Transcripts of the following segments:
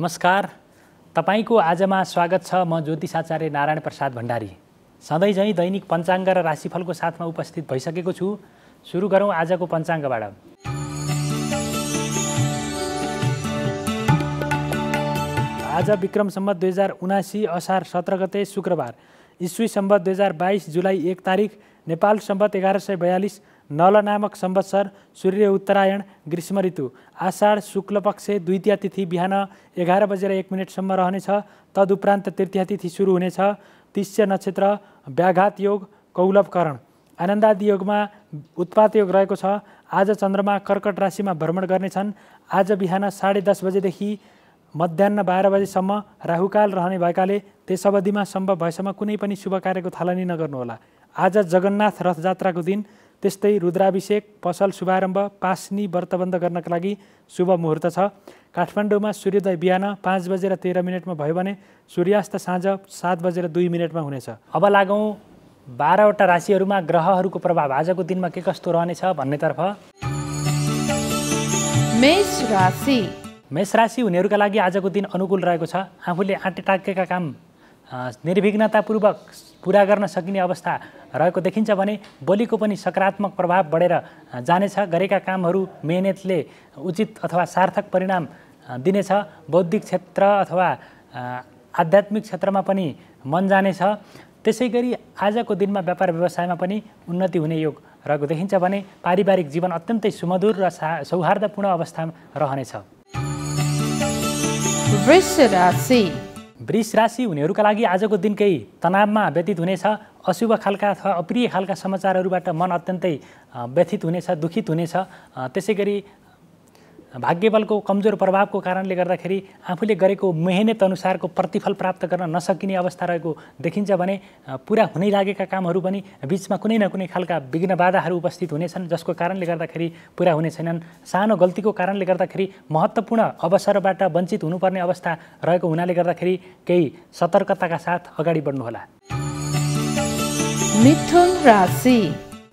नमस्कार तपाईँको आजमा स्वागत छ म ज्योतिष आचार्य नारायण प्रसाद भण्डारी सधैँ झैँ दैनिक पञ्चाङ्ग र राशिफलको साथमा उपस्थित भइसकेको छु सुरु गरौँ आजको पञ्चाङ्गबाट आज विक्रम सम्बत दुई हजार उनासी असार सत्र गते शुक्रबार इस्वी सम्बत दुई हजार बाइस जुलाई एक तारिक नेपाल सम्बत एघार सय बयालिस नल नामक संवत्सर सूर्य उत्तरायण ग्रीष्म ऋतु आषाढ शुक्ल पक्ष द्वितीय तिथि बिहान एघार बजेर एक मिनटसम्म रहनेछ तदुपरान्त तृतीय तिथि सुरु हुनेछ तिस्य नक्षत्र व्याघात योग कौलभकरण आनन्दादि योगमा उत्पात योग रहेको छ आज चन्द्रमा कर्कट राशिमा भ्रमण गर्नेछन् आज बिहान साढे दस बजेदेखि मध्याह बाह्र बजेसम्म राहुकाल रहने भएकाले त्यस अवधिमा सम्भव भएसम्म कुनै पनि शुभ कार्यको थालनी नगर्नुहोला आज जगन्नाथ रथ रथजात्राको दिन त्यस्तै रुद्राभिषेक पसल शुभारम्भ पास्नी व्रतबन्ध गर्नका लागि शुभ मुहुर्त छ काठमाडौँमा सूर्योदय बिहान पाँच बजेर तेह्र मिनटमा भयो भने सूर्यास्त साँझ सात बजेर दुई मिनटमा हुनेछ अब लागौँ बाह्रवटा राशिहरूमा ग्रहहरूको प्रभाव आजको दिनमा के कस्तो रहनेछ भन्नेतर्फ राशि मेष राशि हुनेहरूका लागि आजको दिन अनुकूल रहेको छ आफूले आँटे टाकेका काम निर्विघ्नतापूर्वक पुरा गर्न सकिने अवस्था रहेको देखिन्छ भने बोलीको पनि सकारात्मक प्रभाव बढेर जानेछ गरेका कामहरू मेहनतले उचित अथवा सार्थक परिणाम दिनेछ बौद्धिक क्षेत्र अथवा आध्यात्मिक क्षेत्रमा पनि मन जानेछ त्यसै गरी आजको दिनमा व्यापार व्यवसायमा पनि उन्नति हुने योग रहेको देखिन्छ भने पारिवारिक जीवन अत्यन्तै सुमधुर र सा सौहार्दपूर्ण अवस्थामा रहनेछ वृष राशि हुनेहरूका लागि आजको केही तनावमा व्यतीत हुनेछ अशुभ खालका अथवा अप्रिय खालका समाचारहरूबाट मन अत्यन्तै व्यथित हुनेछ दुखित हुनेछ त्यसै गरी भाग्यबलको कमजोर प्रभावको कारणले गर्दाखेरि आफूले गरेको मेहनत अनुसारको प्रतिफल प्राप्त गर्न नसकिने अवस्था रहेको देखिन्छ भने पुरा हुनै लागेका कामहरू पनि बिचमा कुनै न कुनै खालका विघ्न बाधाहरू उपस्थित हुनेछन् जसको कारणले गर्दाखेरि पुरा हुने छैनन् सानो गल्तीको कारणले गर्दाखेरि महत्त्वपूर्ण अवसरबाट वञ्चित हुनुपर्ने अवस्था रहेको हुनाले गर्दाखेरि केही सतर्कताका साथ अगाडि बढ्नुहोला मिथुन राशि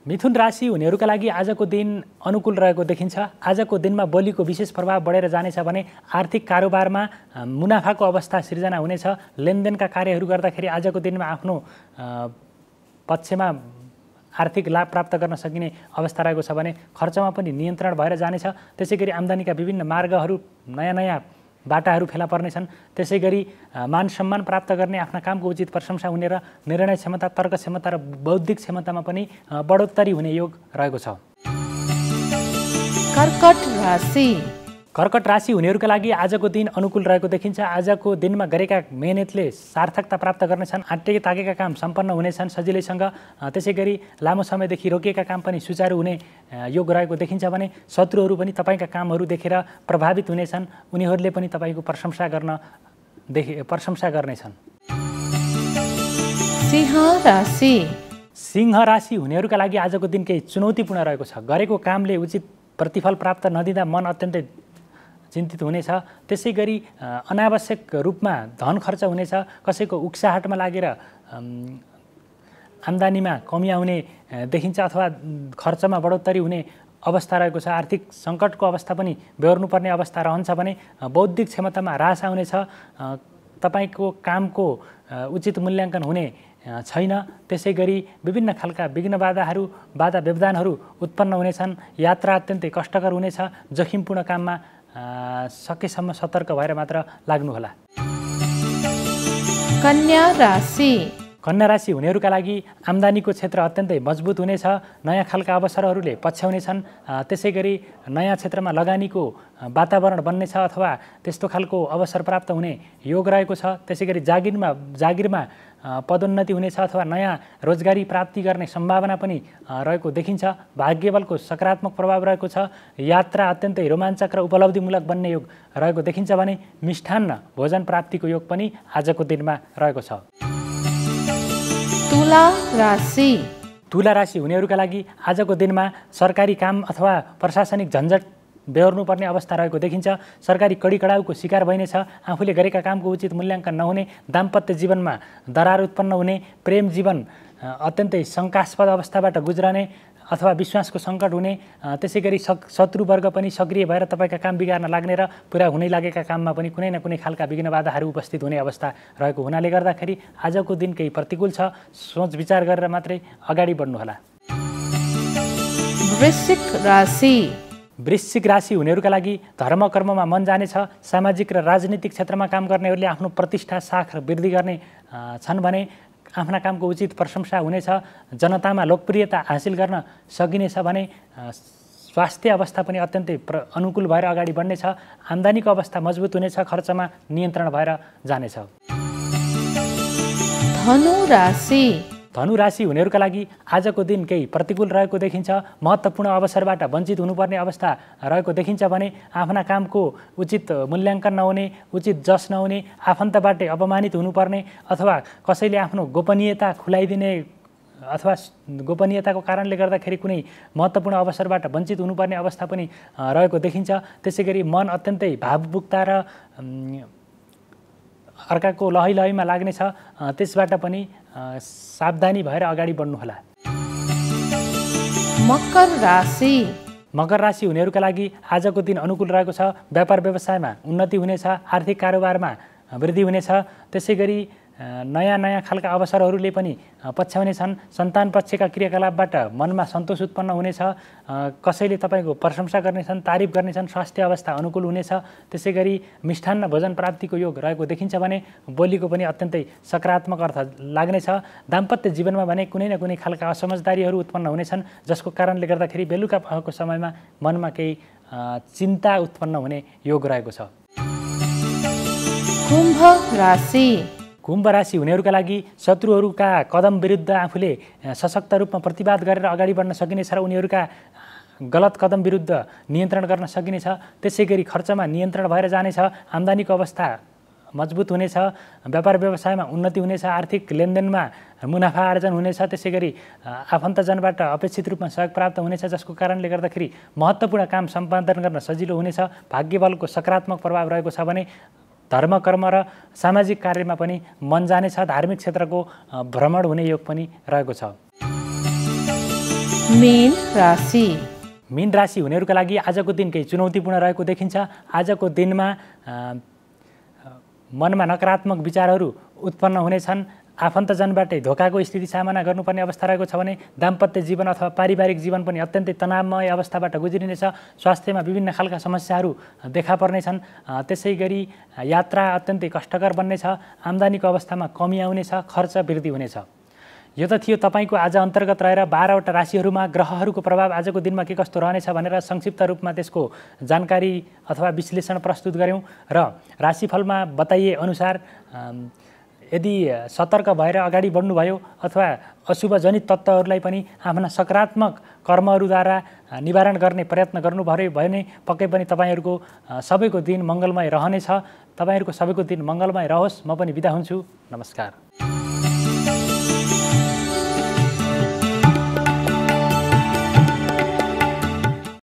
मिथुन राशि हुनेहरूका लागि आजको दिन अनुकूल रहेको देखिन्छ आजको दिनमा बोलीको विशेष प्रभाव बढेर जानेछ भने आर्थिक कारोबारमा मुनाफाको अवस्था सिर्जना हुनेछ लेनदेनका कार्यहरू गर्दाखेरि आजको दिनमा आफ्नो पक्षमा आर्थिक लाभ प्राप्त गर्न सकिने अवस्था रहेको छ भने खर्चमा पनि नियन्त्रण भएर जानेछ त्यसै गरी आम्दानीका विभिन्न मार्गहरू नयाँ नयाँ बाटाहरू फेला पर्नेछन् त्यसै गरी मान सम्मान प्राप्त गर्ने आफ्ना कामको उचित प्रशंसा हुने र निर्णय क्षमता तर्क क्षमता र बौद्धिक क्षमतामा पनि बढोत्तरी हुने योग रहेको छ कर्कट राशि कर्कट राशि हुनेहरूका लागि आजको दिन अनुकूल रहेको देखिन्छ आजको दिनमा गरेका मेहनतले सार्थकता प्राप्त गर्नेछन् आँटे ताकेका काम सम्पन्न हुनेछन् सजिलैसँग त्यसै गरी लामो समयदेखि रोकिएका काम पनि सुचारू हुने योग रहेको देखिन्छ भने शत्रुहरू पनि तपाईँका कामहरू देखेर प्रभावित हुनेछन् उनीहरूले पनि तपाईँको प्रशंसा गर्न देखे प्रशंसा गर्नेछन् सिंह राशि सिंह राशि हुनेहरूका लागि आजको दिन केही चुनौतीपूर्ण रहेको छ गरेको कामले उचित प्रतिफल प्राप्त नदिँदा मन अत्यन्तै चिन्तित हुनेछ त्यसै गरी अनावश्यक रूपमा धन खर्च हुनेछ कसैको उक्साहटमा लागेर आम्दानीमा कमी आउने देखिन्छ अथवा खर्चमा बढोत्तरी हुने अवस्था रहेको छ आर्थिक सङ्कटको अवस्था पनि बेहोर्नुपर्ने अवस्था रहन्छ भने बौद्धिक क्षमतामा ह्रास आउनेछ तपाईँको कामको उचित मूल्याङ्कन हुने छैन त्यसै गरी विभिन्न खालका विघ्न बाधाहरू बाधा व्यवधानहरू उत्पन्न हुनेछन् यात्रा अत्यन्तै कष्टकर हुनेछ जोखिमपूर्ण काममा सकेसम्म सतर्क भएर मात्र लाग्नुहोला कन्या राशि कन्या राशि हुनेहरूका लागि आम्दानीको क्षेत्र अत्यन्तै मजबुत हुनेछ नयाँ खालका अवसरहरूले पछ्याउनेछन् त्यसै गरी नयाँ क्षेत्रमा लगानीको वातावरण बन्नेछ अथवा त्यस्तो खालको अवसर प्राप्त हुने योग रहेको छ त्यसै गरी जागिरमा जागिरमा पदोन्नति हुनेछ अथवा नयाँ रोजगारी प्राप्ति गर्ने सम्भावना पनि रहेको देखिन्छ भाग्यबलको सकारात्मक प्रभाव रहेको छ यात्रा अत्यन्तै रोमाञ्चक र उपलब्धिमूलक बन्ने योग रहेको देखिन्छ भने मिष्ठान्न भोजन प्राप्तिको योग पनि आजको दिनमा रहेको छ तुला राशि तुला राशि हुनेहरूका लागि आजको दिनमा सरकारी काम अथवा प्रशासनिक झन्झट बेहोर्नुपर्ने अवस्था रहेको देखिन्छ सरकारी कडी कडाउको शिकार भइनेछ आफूले गरेका कामको उचित मूल्याङ्कन नहुने दाम्पत्य जीवनमा दरार उत्पन्न हुने प्रेम जीवन अत्यन्तै शङ्कास्पद अवस्थाबाट गुज्रने अथवा विश्वासको सङ्कट हुने त्यसै गरी सक शत्रुवर्ग पनि सक्रिय भएर तपाईँका काम बिगार्न लाग्ने र पुरा हुनै लागेका काममा पनि कुनै न कुनै खालका विघ्न बाधाहरू उपस्थित हुने अवस्था रहेको हुनाले गर्दाखेरि आजको दिन केही प्रतिकूल छ सोच विचार गरेर मात्रै अगाडि बढ्नुहोला वृश्चिक राशि वृश्चिक राशि हुनेहरूका लागि धर्म कर्ममा मन जानेछ सामाजिक र राजनीतिक क्षेत्रमा काम गर्नेहरूले आफ्नो प्रतिष्ठा साख र वृद्धि गर्ने छन् भने आफ्ना कामको उचित प्रशंसा हुनेछ जनतामा लोकप्रियता हासिल गर्न सकिनेछ भने स्वास्थ्य अवस्था पनि अत्यन्तै प्र अनुकूल भएर अगाडि बढ्नेछ आम्दानीको अवस्था मजबुत हुनेछ खर्चमा नियन्त्रण भएर जानेछ धनु राशि हुनेहरूका लागि आजको दिन केही प्रतिकूल रहेको देखिन्छ महत्त्वपूर्ण अवसरबाट वञ्चित हुनुपर्ने अवस्था रहेको देखिन्छ भने आफ्ना कामको उचित मूल्याङ्कन नहुने उचित जस नहुने आफन्तबाटै अपमानित हुनुपर्ने अथवा कसैले आफ्नो गोपनीयता खुलाइदिने अथवा गोपनीयताको कारणले गर्दाखेरि कुनै महत्त्वपूर्ण अवसरबाट वञ्चित हुनुपर्ने अवस्था पनि रहेको देखिन्छ त्यसै गरी मन अत्यन्तै भावुकता र अर्काको लहै लहैमा लाग्नेछ त्यसबाट पनि सावधानी भएर अगाडि बढ्नुहोला मकर राशि मकर राशि हुनेहरूका लागि आजको दिन अनुकूल रहेको छ व्यापार व्यवसायमा उन्नति हुनेछ आर्थिक कारोबारमा वृद्धि हुनेछ त्यसै गरी नयाँ नयाँ खालका अवसरहरूले पनि पछ्याउने छन् सन्तान पक्षका क्रियाकलापबाट मनमा सन्तोष उत्पन्न हुनेछ कसैले तपाईँको प्रशंसा गर्नेछन् तारिफ गर्नेछन् स्वास्थ्य अवस्था अनुकूल हुनेछ त्यसै गरी मिष्ठान्न भोजन प्राप्तिको योग रहेको देखिन्छ भने बोलीको पनि अत्यन्तै सकारात्मक अर्थ लाग्नेछ दाम्पत्य जीवनमा भने कुनै न कुनै खालका असमझदारीहरू उत्पन्न हुनेछन् जसको कारणले गर्दाखेरि बेलुका भएको समयमा मनमा केही चिन्ता उत्पन्न हुने योग रहेको छ कुम्भ राशि कुम्भ राशि हुनेहरूका लागि शत्रुहरूका कदम विरुद्ध आफूले सशक्त रूपमा प्रतिवाद गरेर अगाडि बढ्न सकिनेछ र उनीहरूका गलत कदम विरुद्ध नियन्त्रण गर्न सकिनेछ त्यसै गरी खर्चमा नियन्त्रण भएर जानेछ आम्दानीको अवस्था मजबुत हुनेछ व्यापार व्यवसायमा उन्नति हुनेछ आर्थिक लेनदेनमा मुनाफा आर्जन हुनेछ त्यसै गरी आफन्तजनबाट अपेक्षित रूपमा सहयोग प्राप्त हुनेछ जसको कारणले गर्दाखेरि महत्त्वपूर्ण काम सम्पादन गर्न सजिलो हुनेछ भाग्यबलको सकारात्मक प्रभाव रहेको छ भने धर्म कर्म र सामाजिक कार्यमा पनि मन जाने छ धार्मिक क्षेत्रको भ्रमण हुने योग पनि रहेको छ मीन राशि मीन राशि हुनेहरूका लागि आजको दिन केही चुनौतीपूर्ण रहेको देखिन्छ आजको दिनमा मनमा नकारात्मक विचारहरू उत्पन्न हुनेछन् आफन्तजनबाटै धोकाको स्थिति सामना गर्नुपर्ने अवस्था रहेको छ भने दाम्पत्य जीवन अथवा पारिवारिक जीवन पनि अत्यन्तै तनावमय अवस्थाबाट गुज्रिनेछ स्वास्थ्यमा विभिन्न खालका समस्याहरू देखा पर्नेछन् त्यसै गरी यात्रा अत्यन्तै कष्टकर बन्नेछ आम्दानीको अवस्थामा कमी आउनेछ खर्च वृद्धि हुनेछ यो त थियो तपाईँको आज अन्तर्गत रहेर बाह्रवटा राशिहरूमा ग्रहहरूको प्रभाव आजको दिनमा के कस्तो रहनेछ भनेर संक्षिप्त रूपमा त्यसको जानकारी अथवा विश्लेषण प्रस्तुत गऱ्यौँ र राशिफलमा बताइएअनुसार यदि सतर्क भएर अगाडि बढ्नुभयो अथवा अशुभजनित तत्त्वहरूलाई पनि आफ्ना सकारात्मक कर्महरूद्वारा निवारण गर्ने प्रयत्न गर्नुभयो भने पक्कै पनि तपाईँहरूको सबैको दिन मङ्गलमय रहनेछ तपाईँहरूको सबैको दिन मङ्गलमय रहोस् म पनि बिदा हुन्छु नमस्कार